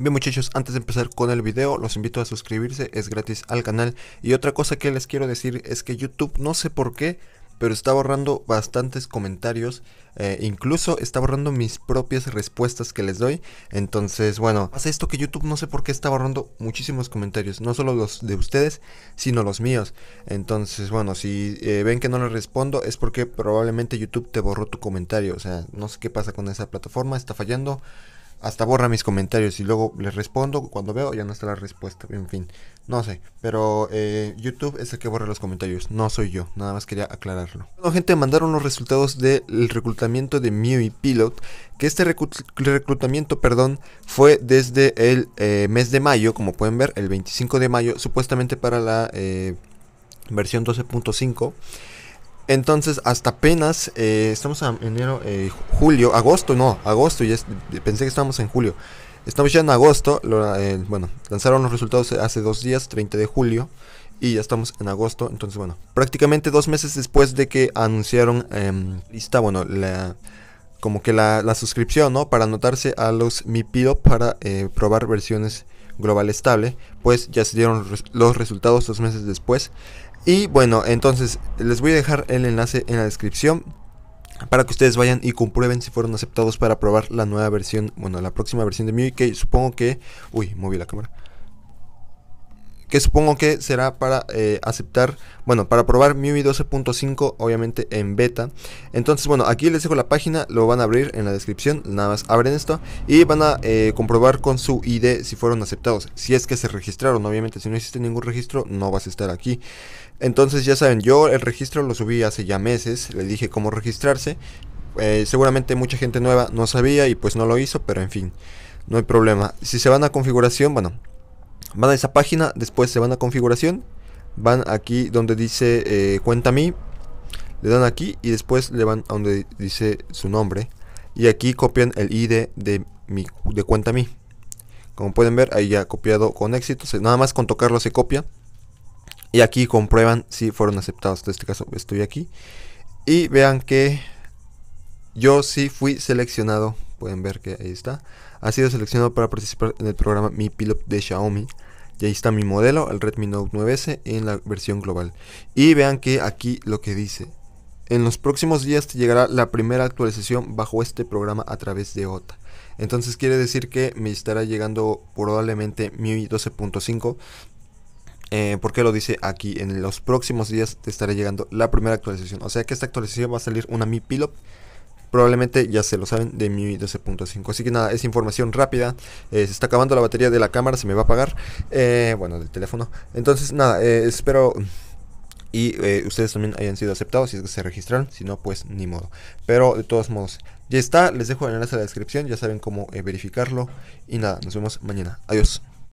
Bien muchachos, antes de empezar con el video, los invito a suscribirse, es gratis al canal. Y otra cosa que les quiero decir es que YouTube, no sé por qué, pero está borrando bastantes comentarios. Eh, incluso está borrando mis propias respuestas que les doy. Entonces, bueno, hace esto que YouTube no sé por qué está borrando muchísimos comentarios. No solo los de ustedes, sino los míos. Entonces, bueno, si eh, ven que no les respondo es porque probablemente YouTube te borró tu comentario. O sea, no sé qué pasa con esa plataforma, está fallando hasta borra mis comentarios y luego les respondo. Cuando veo ya no está la respuesta. En fin, no sé. Pero eh, YouTube es el que borra los comentarios. No soy yo. Nada más quería aclararlo. Bueno, gente, mandaron los resultados del reclutamiento de Mew y Pilot. Que este reclutamiento, perdón, fue desde el eh, mes de mayo, como pueden ver, el 25 de mayo, supuestamente para la eh, versión 12.5. Entonces, hasta apenas, eh, estamos en enero, eh, julio, agosto, no, agosto, y pensé que estábamos en julio. Estamos ya en agosto, eh, bueno, lanzaron los resultados hace dos días, 30 de julio, y ya estamos en agosto, entonces bueno, prácticamente dos meses después de que anunciaron está, em, bueno, la, como que la, la, suscripción, ¿no? Para anotarse a los MIPIDO para probar versiones global estable, pues ya se dieron los resultados dos meses después. Y bueno, entonces les voy a dejar el enlace en la descripción para que ustedes vayan y comprueben si fueron aceptados para probar la nueva versión, bueno, la próxima versión de MIUI supongo que... Uy, moví la cámara que supongo que será para eh, aceptar, bueno, para probar MIUI 12.5, obviamente en beta. Entonces, bueno, aquí les dejo la página, lo van a abrir en la descripción, nada más abren esto y van a eh, comprobar con su ID si fueron aceptados, si es que se registraron, obviamente si no existe ningún registro no vas a estar aquí. Entonces ya saben, yo el registro lo subí hace ya meses, le dije cómo registrarse, eh, seguramente mucha gente nueva no sabía y pues no lo hizo, pero en fin, no hay problema. Si se van a configuración, bueno, Van a esa página, después se van a configuración, van aquí donde dice eh, cuenta mi le dan aquí y después le van a donde dice su nombre y aquí copian el ID de mi de cuenta mi Como pueden ver, ahí ya copiado con éxito, nada más con tocarlo se copia y aquí comprueban si fueron aceptados. En este caso estoy aquí y vean que yo sí fui seleccionado pueden ver que ahí está, ha sido seleccionado para participar en el programa Mi Pilot de Xiaomi. Y ahí está mi modelo, el Redmi Note 9S en la versión global. Y vean que aquí lo que dice. En los próximos días te llegará la primera actualización bajo este programa a través de OTA. Entonces quiere decir que me estará llegando probablemente mi 12.5. Eh, porque lo dice aquí, en los próximos días te estará llegando la primera actualización. O sea que esta actualización va a salir una Mi Pilop probablemente ya se lo saben de mi 12.5. Así que nada, es información rápida. Eh, se está acabando la batería de la cámara, se me va a apagar. Eh, bueno, del teléfono. Entonces nada, eh, espero y ustedes también hayan sido aceptados si es que se registraron, si no pues ni modo. Pero de todos modos, ya está, les dejo el enlace en la descripción, ya saben cómo verificarlo y nada, nos vemos mañana. Adiós.